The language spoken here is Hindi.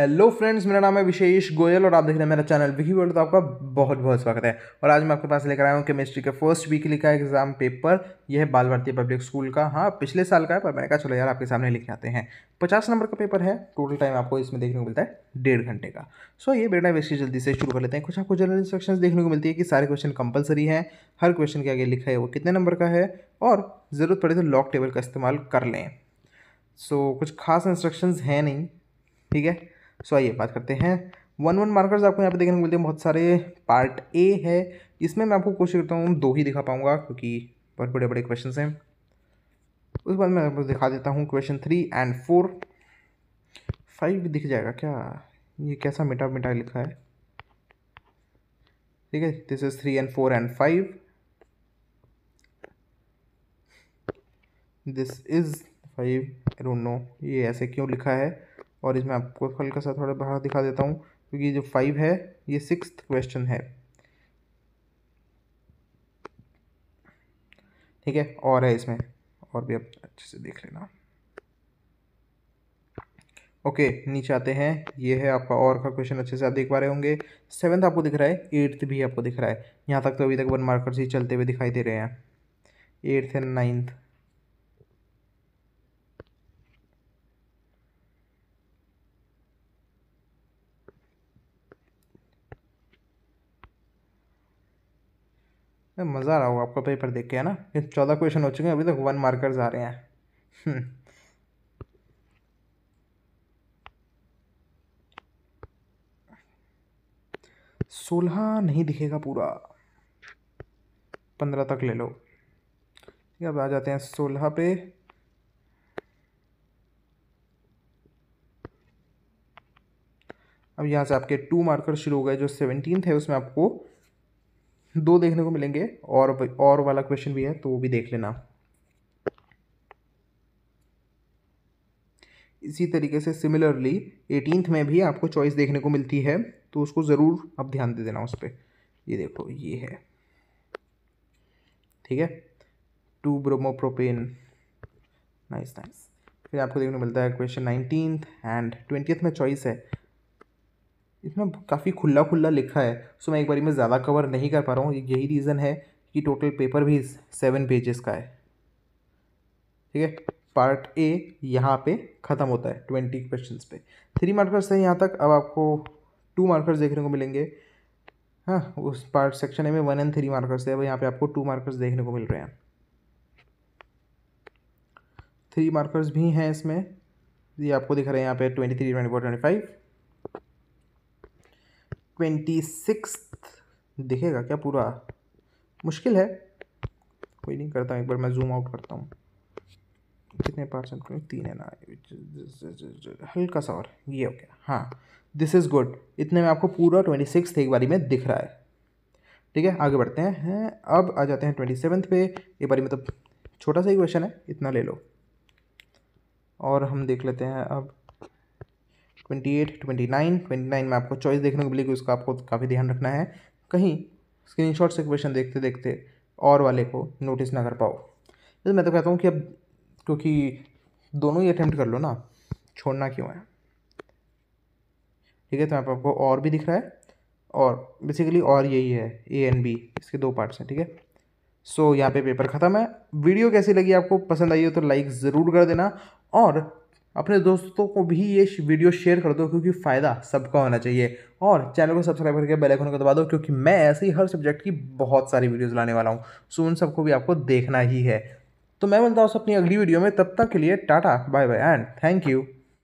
हेलो फ्रेंड्स मेरा नाम है विशेष गोयल और आप देख रहे हैं मेरा चैनल विकी वर्ल्ड तो आपका बहुत बहुत स्वागत है और आज मैं आपके पास लेकर आया हूँ केमिस्ट्री के फर्स्ट वीकली का एग्जाम पेपर यह है बाल भारतीय पब्लिक स्कूल का हाँ पिछले साल का है पर मैंने कहा चलो यार आपके सामने लिख आते हैं पचास नंबर का पेपर है टोटल टाइम आपको इसमें देखने को मिलता है डेढ़ घंटे का सो ये बेटा वैसे जल्दी से शुरू कर लेते हैं कुछ आपको जनरल इंस्ट्रक्शन देखने को मिलती है कि सारे क्वेश्चन कंपलसरी हैं हर क्वेश्चन के आगे लिखा है वो कितने नंबर का है और ज़रूरत पड़े तो लॉक टेबल का इस्तेमाल कर लें सो कुछ खास इंस्ट्रक्शंस हैं नहीं ठीक है सो आइए बात करते हैं वन वन मार्कर्स आपको यहाँ पे देखने को मिलते हैं बहुत सारे पार्ट ए है इसमें मैं आपको कोशिश करता हूँ दो ही दिखा पाऊँगा क्योंकि बहुत बड़े बड़े क्वेश्चन हैं उसके बाद मैं आपको दिखा देता हूँ question three and four five दिख जाएगा क्या ये कैसा मिटा मिटा लिखा है ठीक है this is three and four and five this is five I don't know ये ऐसे क्यों लिखा है और इसमें आपको हल्का सा थोड़ा बाहर दिखा देता हूँ क्योंकि तो जो फाइव है ये सिक्स क्वेश्चन है ठीक है और है इसमें और भी आप अच्छे से देख लेना ओके नीचे आते हैं ये है आपका और का क्वेश्चन अच्छे से आप देख पा रहे होंगे सेवन्थ आपको दिख रहा है एट्थ भी आपको दिख रहा है यहाँ तक तो अभी तक वन मार्कर से चलते हुए दिखाई दे रहे हैं एट्थ एंड नाइन्थ मज़ा आ रहा होगा आपका पेपर देख के है ना ये चौदह क्वेश्चन हो चुके हैं अभी तक वन मार्कर्स आ रहे हैं हम्म। सोलह नहीं दिखेगा पूरा पंद्रह तक ले लो ठीक है अब आ जाते हैं सोलह पे अब यहाँ से आपके टू मार्कर शुरू हो गए जो सेवनटीन है उसमें आपको दो देखने को मिलेंगे और और वाला क्वेश्चन भी है तो वो भी देख लेना इसी तरीके से सिमिलरली एटीनथ में भी आपको चॉइस देखने को मिलती है तो उसको ज़रूर आप ध्यान दे देना उस पर ये देखो ये है ठीक है टू ब्रोमोप्रोपेन नाइस नाइस फिर आपको देखने को मिलता है क्वेश्चन नाइनटीन एंड ट्वेंटियथ में चॉइस है इसमें काफ़ी खुला खुला लिखा है सो तो मैं एक बारी में ज़्यादा कवर नहीं कर पा रहा हूँ यही रीज़न है कि टोटल पेपर भी सेवन पेजेस का है ठीक है पार्ट ए यहाँ पे ख़त्म होता है ट्वेंटी क्वेश्चन पे थ्री मार्कर्स है यहाँ तक अब आपको टू मार्कर्स देखने को मिलेंगे हाँ उस पार्ट सेक्शन ए में वन एंड थ्री मार्कर्स है अब यहाँ पे आपको टू मार्कर्स देखने को मिल रहे हैं थ्री मार्कर्स भी हैं इसमें ये आपको दिख रहे हैं यहाँ पे twenty three twenty four twenty five twenty six दिखेगा क्या पूरा मुश्किल है कोई नहीं करता एक बार मैं जूम आउट करता हूँ कितने परसेंट तीन है ना हल्का सा और ये हो गया हाँ दिस इज़ गुड इतने में आपको पूरा ट्वेंटी सिक्स एक बारी में दिख रहा है ठीक है आगे बढ़ते हैं है, अब आ जाते हैं ट्वेंटी सेवन्थ पे एक बारी मतलब छोटा सा ही क्वेश्चन है इतना ले लो और हम देख लेते हैं अब twenty eight twenty nine twenty nine में आपको चॉइस देखने को मिलेगी उसका आपको काफ़ी ध्यान रखना है कहीं शॉट से क्वेश्चन देखते देखते और वाले को नोटिस ना कर पाओ जैसे मैं तो कहता हूँ कि अब क्योंकि दोनों ही अटैम्प्ट कर लो ना छोड़ना क्यों है ठीक है तो यहाँ पर आपको और भी दिख रहा है और बेसिकली और यही है ए एंड बी इसके दो पार्ट्स हैं ठीक है सो so, यहाँ पे पेपर ख़त्म है वीडियो कैसी लगी आपको पसंद आई हो तो लाइक ज़रूर कर देना और अपने दोस्तों को भी ये वीडियो शेयर कर दो क्योंकि फ़ायदा सबका होना चाहिए और चैनल को सब्सक्राइब करके बेल आइकन को दबा दो क्योंकि मैं ऐसे ही हर सब्जेक्ट की बहुत सारी वीडियोस लाने वाला हूँ सो उन सबको भी आपको देखना ही है तो मैं मिलता हूँ अपनी अगली वीडियो में तब तक के लिए tata bye bye and thank you